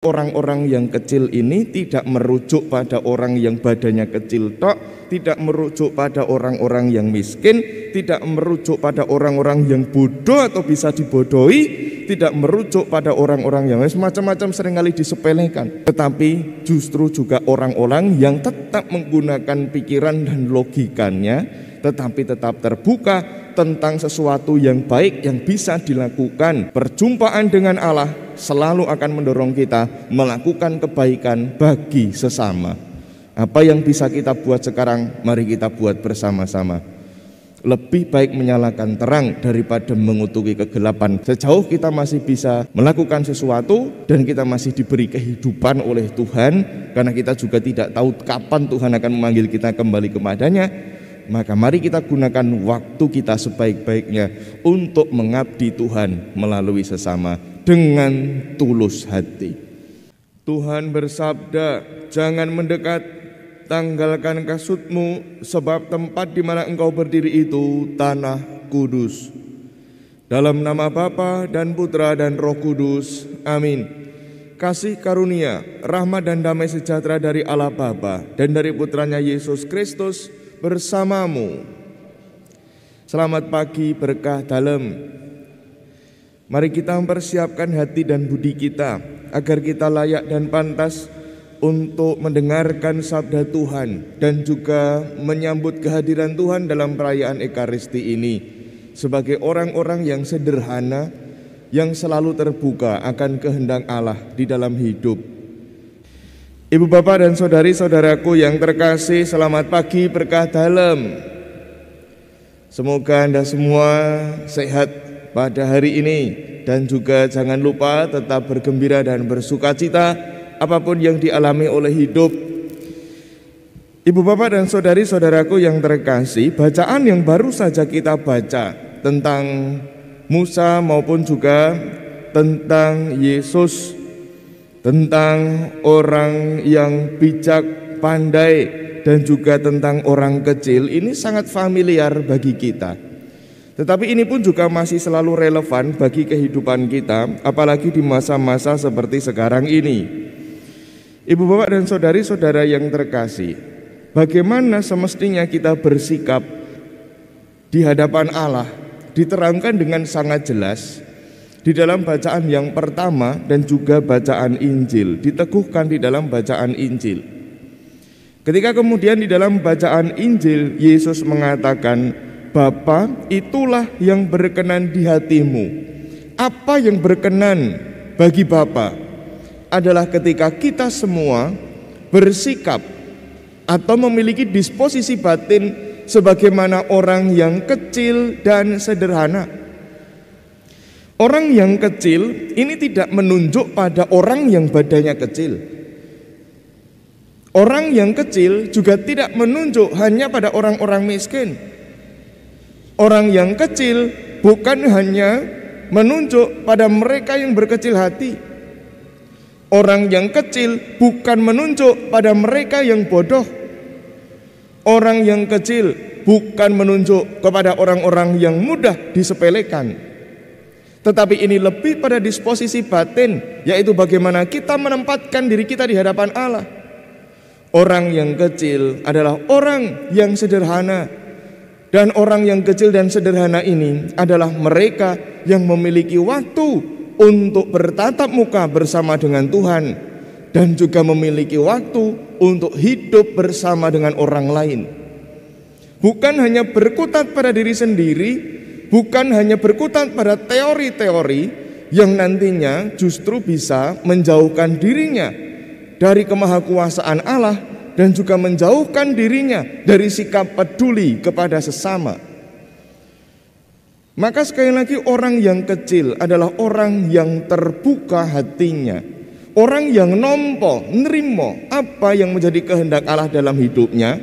Orang-orang yang kecil ini tidak merujuk pada orang yang badannya kecil tok, tidak merujuk pada orang-orang yang miskin, tidak merujuk pada orang-orang yang bodoh atau bisa dibodohi, tidak merujuk pada orang-orang yang macam-macam seringkali disepelekan, tetapi justru juga orang-orang yang tetap menggunakan pikiran dan logikanya, tetapi tetap terbuka tentang sesuatu yang baik yang bisa dilakukan. Perjumpaan dengan Allah selalu akan mendorong kita melakukan kebaikan bagi sesama. Apa yang bisa kita buat sekarang, mari kita buat bersama-sama. Lebih baik menyalakan terang daripada mengutuki kegelapan. Sejauh kita masih bisa melakukan sesuatu dan kita masih diberi kehidupan oleh Tuhan, karena kita juga tidak tahu kapan Tuhan akan memanggil kita kembali kepadanya maka mari kita gunakan waktu kita sebaik-baiknya untuk mengabdi Tuhan melalui sesama dengan tulus hati. Tuhan bersabda, "Jangan mendekat, tanggalkan kasutmu, sebab tempat di mana engkau berdiri itu tanah kudus." Dalam nama Bapa dan Putra dan Roh Kudus. Amin kasih karunia, rahmat dan damai sejahtera dari Allah Bapa dan dari putranya Yesus Kristus bersamamu. Selamat pagi berkah dalam. Mari kita mempersiapkan hati dan budi kita agar kita layak dan pantas untuk mendengarkan sabda Tuhan dan juga menyambut kehadiran Tuhan dalam perayaan Ekaristi ini sebagai orang-orang yang sederhana yang selalu terbuka akan kehendak Allah di dalam hidup Ibu bapak dan saudari-saudaraku yang terkasih, selamat pagi berkah dalam. Semoga Anda semua sehat pada hari ini dan juga jangan lupa tetap bergembira dan bersukacita apapun yang dialami oleh hidup. Ibu bapak dan saudari-saudaraku yang terkasih, bacaan yang baru saja kita baca tentang Musa maupun juga tentang Yesus tentang orang yang bijak, pandai, dan juga tentang orang kecil ini sangat familiar bagi kita. Tetapi ini pun juga masih selalu relevan bagi kehidupan kita, apalagi di masa-masa seperti sekarang ini. Ibu bapak dan saudari-saudara yang terkasih, bagaimana semestinya kita bersikap di hadapan Allah diterangkan dengan sangat jelas di dalam bacaan yang pertama dan juga bacaan Injil, diteguhkan di dalam bacaan Injil. Ketika kemudian di dalam bacaan Injil Yesus mengatakan, "Bapa, itulah yang berkenan di hatimu." Apa yang berkenan bagi Bapa adalah ketika kita semua bersikap atau memiliki disposisi batin sebagaimana orang yang kecil dan sederhana Orang yang kecil ini tidak menunjuk pada orang yang badannya kecil. Orang yang kecil juga tidak menunjuk hanya pada orang-orang miskin. Orang yang kecil bukan hanya menunjuk pada mereka yang berkecil hati. Orang yang kecil bukan menunjuk pada mereka yang bodoh. Orang yang kecil bukan menunjuk kepada orang-orang yang mudah disepelekan. Tetapi ini lebih pada disposisi batin, yaitu bagaimana kita menempatkan diri kita di hadapan Allah. Orang yang kecil adalah orang yang sederhana, dan orang yang kecil dan sederhana ini adalah mereka yang memiliki waktu untuk bertatap muka bersama dengan Tuhan, dan juga memiliki waktu untuk hidup bersama dengan orang lain. Bukan hanya berkutat pada diri sendiri, bukan hanya berkutat pada teori-teori yang nantinya justru bisa menjauhkan dirinya dari kemahakuasaan Allah dan juga menjauhkan dirinya dari sikap peduli kepada sesama. Maka sekali lagi orang yang kecil adalah orang yang terbuka hatinya. Orang yang nompo, nerimo apa yang menjadi kehendak Allah dalam hidupnya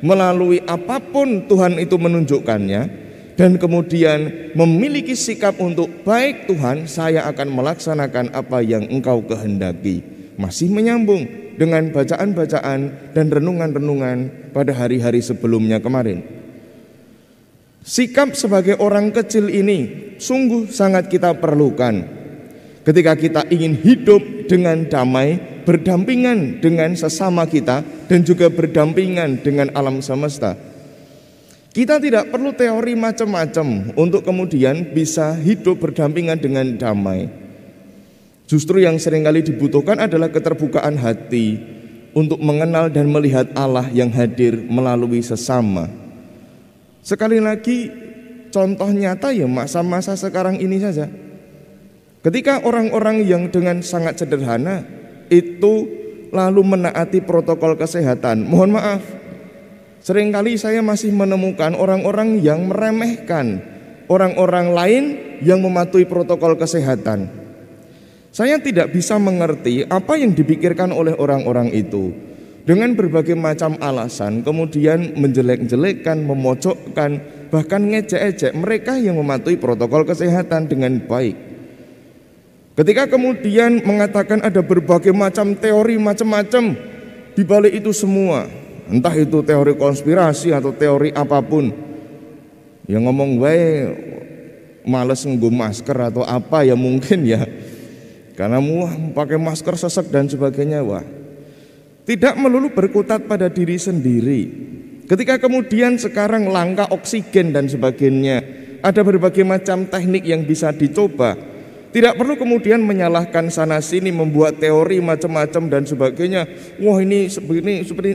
melalui apapun Tuhan itu menunjukkannya dan kemudian memiliki sikap untuk baik Tuhan, saya akan melaksanakan apa yang Engkau kehendaki. Masih menyambung dengan bacaan-bacaan dan renungan-renungan pada hari-hari sebelumnya kemarin. Sikap sebagai orang kecil ini sungguh sangat kita perlukan. Ketika kita ingin hidup dengan damai, berdampingan dengan sesama kita, dan juga berdampingan dengan alam semesta, kita tidak perlu teori macam-macam untuk kemudian bisa hidup berdampingan dengan damai. Justru yang seringkali dibutuhkan adalah keterbukaan hati untuk mengenal dan melihat Allah yang hadir melalui sesama. Sekali lagi, contoh nyata ya masa-masa sekarang ini saja. Ketika orang-orang yang dengan sangat sederhana itu lalu menaati protokol kesehatan, mohon maaf, Seringkali saya masih menemukan orang-orang yang meremehkan orang-orang lain yang mematuhi protokol kesehatan. Saya tidak bisa mengerti apa yang dipikirkan oleh orang-orang itu. Dengan berbagai macam alasan, kemudian menjelek-jelekkan, memocokkan, bahkan ngejek-ejek mereka yang mematuhi protokol kesehatan dengan baik. Ketika kemudian mengatakan ada berbagai macam teori macam-macam di balik itu semua, Entah itu teori konspirasi atau teori apapun. Yang ngomong wae males nggo masker atau apa ya mungkin ya. Karena muah pakai masker sesek dan sebagainya wah. Tidak melulu berkutat pada diri sendiri. Ketika kemudian sekarang langka oksigen dan sebagainya, ada berbagai macam teknik yang bisa dicoba. Tidak perlu kemudian menyalahkan sana sini, membuat teori macam-macam dan sebagainya. Wah ini seperti ini, seperti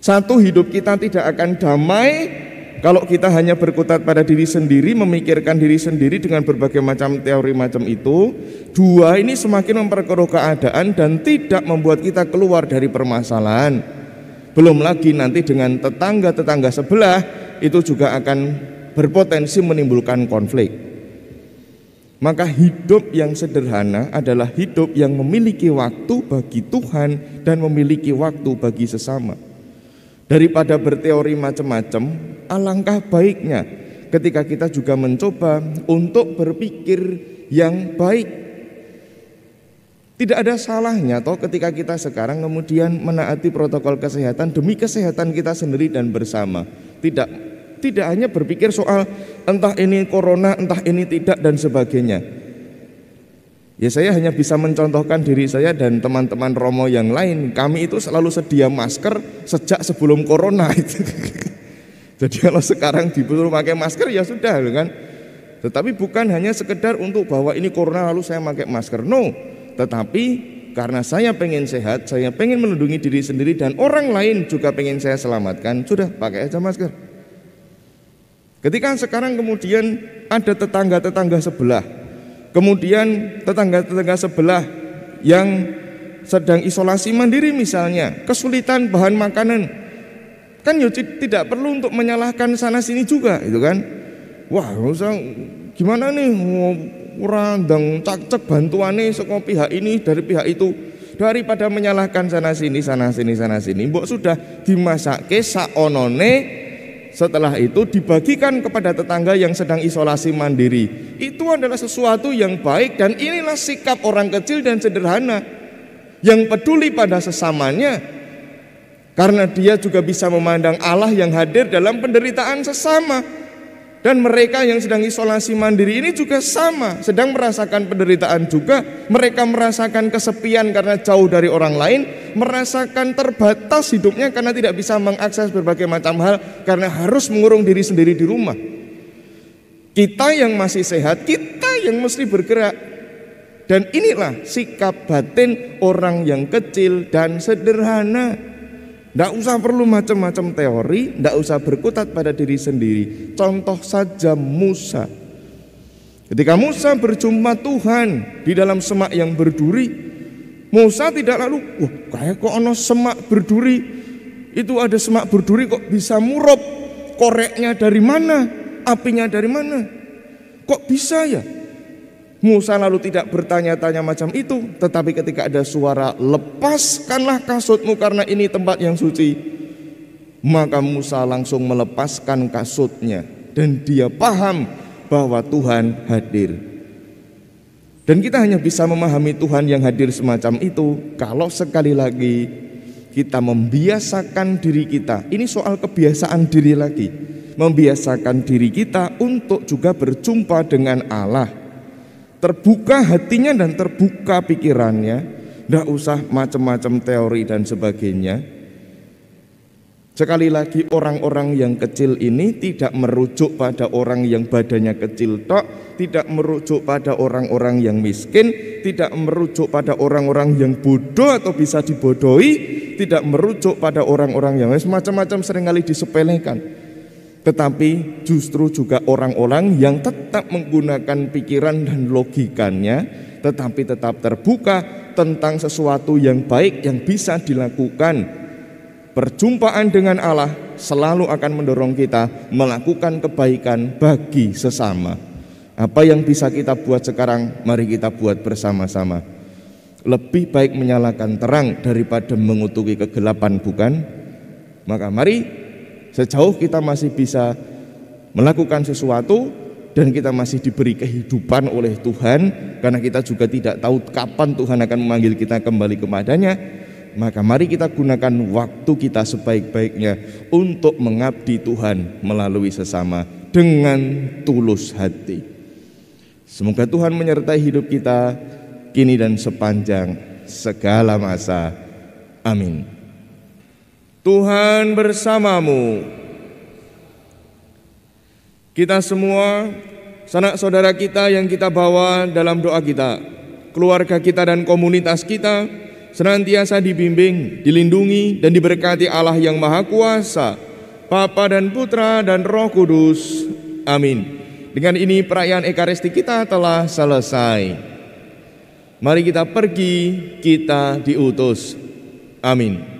satu hidup kita tidak akan damai kalau kita hanya berkutat pada diri sendiri, memikirkan diri sendiri dengan berbagai macam teori macam itu. Dua ini semakin memperkeruh keadaan dan tidak membuat kita keluar dari permasalahan. Belum lagi nanti dengan tetangga-tetangga sebelah itu juga akan berpotensi menimbulkan konflik. Maka hidup yang sederhana adalah hidup yang memiliki waktu bagi Tuhan dan memiliki waktu bagi sesama. Daripada berteori macam-macam, alangkah baiknya ketika kita juga mencoba untuk berpikir yang baik. Tidak ada salahnya toh ketika kita sekarang kemudian menaati protokol kesehatan demi kesehatan kita sendiri dan bersama. Tidak tidak hanya berpikir soal entah ini corona, entah ini tidak dan sebagainya. Ya saya hanya bisa mencontohkan diri saya dan teman-teman Romo yang lain. Kami itu selalu sedia masker sejak sebelum corona itu. Jadi kalau sekarang disuruh pakai masker ya sudah kan. Tetapi bukan hanya sekedar untuk bahwa ini corona lalu saya pakai masker. No, tetapi karena saya pengen sehat, saya pengen melindungi diri sendiri dan orang lain juga pengen saya selamatkan, sudah pakai aja masker. Ketika sekarang kemudian ada tetangga-tetangga sebelah Kemudian tetangga-tetangga sebelah yang sedang isolasi mandiri misalnya, kesulitan bahan makanan. Kan ya tidak perlu untuk menyalahkan sana sini juga, itu kan. Wah, usah gimana nih kurang cak-cek bantuannya saka pihak ini dari pihak itu daripada menyalahkan sana sini sana sini sana sini mbok sudah dimasak kesa saonone setelah itu dibagikan kepada tetangga yang sedang isolasi mandiri. Itu adalah sesuatu yang baik dan inilah sikap orang kecil dan sederhana yang peduli pada sesamanya karena dia juga bisa memandang Allah yang hadir dalam penderitaan sesama dan mereka yang sedang isolasi mandiri ini juga sama, sedang merasakan penderitaan juga. Mereka merasakan kesepian karena jauh dari orang lain, merasakan terbatas hidupnya karena tidak bisa mengakses berbagai macam hal, karena harus mengurung diri sendiri di rumah. Kita yang masih sehat, kita yang mesti bergerak. Dan inilah sikap batin orang yang kecil dan sederhana. Tidak usah perlu macam-macam teori, tidak usah berkutat pada diri sendiri. Contoh saja Musa. Ketika Musa berjumpa Tuhan di dalam semak yang berduri, Musa tidak lalu, wah kayak kok ono semak berduri, itu ada semak berduri kok bisa murup, koreknya dari mana, apinya dari mana, kok bisa ya? Musa lalu tidak bertanya-tanya macam itu, tetapi ketika ada suara lepaskanlah kasutmu karena ini tempat yang suci. Maka Musa langsung melepaskan kasutnya dan dia paham bahwa Tuhan hadir. Dan kita hanya bisa memahami Tuhan yang hadir semacam itu kalau sekali lagi kita membiasakan diri kita. Ini soal kebiasaan diri lagi. Membiasakan diri kita untuk juga berjumpa dengan Allah terbuka hatinya dan terbuka pikirannya tidak usah macam-macam teori dan sebagainya sekali lagi orang-orang yang kecil ini tidak merujuk pada orang yang badannya kecil tok tidak merujuk pada orang-orang yang miskin tidak merujuk pada orang-orang yang bodoh atau bisa dibodohi tidak merujuk pada orang-orang yang macam-macam seringkali disepelekan tetapi justru juga orang-orang yang tetap menggunakan pikiran dan logikanya, tetapi tetap terbuka tentang sesuatu yang baik yang bisa dilakukan. Perjumpaan dengan Allah selalu akan mendorong kita melakukan kebaikan bagi sesama. Apa yang bisa kita buat sekarang, mari kita buat bersama-sama. Lebih baik menyalakan terang daripada mengutuki kegelapan, bukan? Maka mari Sejauh kita masih bisa melakukan sesuatu dan kita masih diberi kehidupan oleh Tuhan karena kita juga tidak tahu kapan Tuhan akan memanggil kita kembali kepadanya maka mari kita gunakan waktu kita sebaik-baiknya untuk mengabdi Tuhan melalui sesama dengan tulus hati semoga Tuhan menyertai hidup kita kini dan sepanjang segala masa amin Tuhan bersamamu. Kita semua, sanak saudara kita yang kita bawa dalam doa kita, keluarga kita dan komunitas kita, senantiasa dibimbing, dilindungi, dan diberkati Allah yang Maha Kuasa, Bapa dan Putra dan Roh Kudus. Amin. Dengan ini perayaan Ekaristi kita telah selesai. Mari kita pergi, kita diutus. Amin.